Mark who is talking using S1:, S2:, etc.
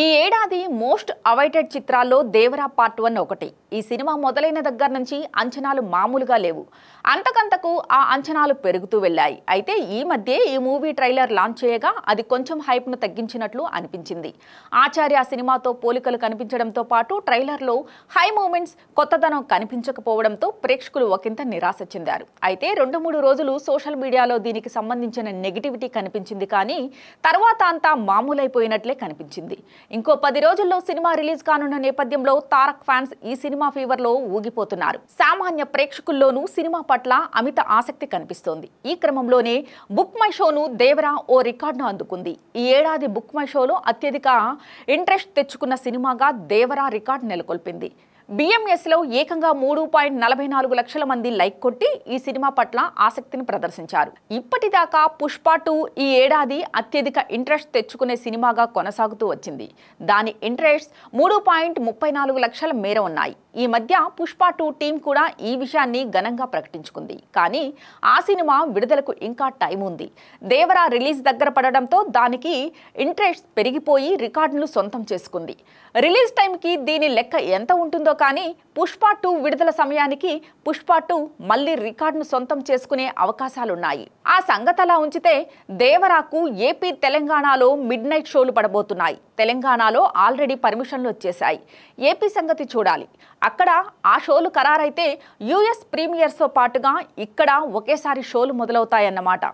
S1: ఈ ఏడాది most awaited చిత్రాల్లో దేవరా పార్ట్ వన్ ఒకటి ఈ సినిమా మొదలైన దగ్గర నుంచి అంచనాలు మామూలుగా లేవు అంతకంతకు ఆ అంచనాలు పెరుగుతూ వెళ్ళాయి అయితే ఈ మధ్య ఈ మూవీ ట్రైలర్ లాంచ్ చేయగా అది కొంచెం హైప్ను తగ్గించినట్లు అనిపించింది ఆచార్య సినిమాతో పోలికలు కనిపించడంతో పాటు ట్రైలర్లో హై మూమెంట్స్ కొత్తదనం కనిపించకపోవడంతో ప్రేక్షకులు ఒకంత నిరాశ చెందారు అయితే రెండు మూడు రోజులు సోషల్ మీడియాలో దీనికి సంబంధించిన నెగిటివిటీ కనిపించింది కానీ తర్వాత అంతా మామూలైపోయినట్లే కనిపించింది ఇంకో పది రోజుల్లో సినిమా రిలీజ్ కానున్న నేపథ్యంలో తారక్ ఫ్యాన్స్ ఈ సినిమా ఫీవర్లో ఊగిపోతున్నారు సామాన్య ప్రేక్షకుల్లోనూ సినిమా పట్ల అమిత ఆసక్తి కనిపిస్తోంది ఈ క్రమంలోనే బుక్ మై షోను దేవరా ఓ రికార్డును అందుకుంది ఈ ఏడాది బుక్ మై షోలో అత్యధిక ఇంట్రెస్ట్ తెచ్చుకున్న సినిమాగా దేవరా రికార్డు నెలకొల్పింది బిఎంఎస్లో ఏకంగా మూడు పాయింట్ నలభై నాలుగు లక్షల మంది లైక్ కొట్టి ఈ సినిమా పట్ల ఆసక్తిని ప్రదర్శించారు ఇప్పటిదాకా పుష్ప టూ ఈ ఏడాది అత్యధిక ఇంట్రెస్ట్ తెచ్చుకునే సినిమాగా కొనసాగుతూ వచ్చింది దాని ఇంట్రెస్ట్ మూడు పాయింట్ ముప్పై నాలుగు లక్షల మేర ఉన్నాయి ఈ మధ్య పుష్ప టూ టీం కూడా ఈ విషయాన్ని ఘనంగా ప్రకటించుకుంది కానీ ఆ సినిమా విడుదలకు ఇంకా టైం ఉంది దేవరా రిలీజ్ దగ్గర పడడంతో దానికి ఇంట్రెస్ట్ పెరిగిపోయి రికార్డులు సొంతం చేసుకుంది రిలీజ్ టైంకి దీని లెక్క ఎంత ఉంటుందో కానీ పుష్ప టూ విడుదల సమయానికి పుష్ప టూ మళ్లీ రికార్డును సొంతం చేసుకునే అవకాశాలున్నాయి ఆ సంగతలా ఉంచితే దేవరాకు ఏపీ తెలంగాణలో మిడ్ నైట్ షోలు పడబోతున్నాయి తెలంగాణలో ఆల్రెడీ పర్మిషన్లు వచ్చేశాయి ఏపీ సంగతి చూడాలి అక్కడ ఆ షోలు ఖరారైతే యుఎస్ ప్రీమియర్స్తో పాటుగా ఇక్కడ ఒకేసారి షోలు మొదలవుతాయన్నమాట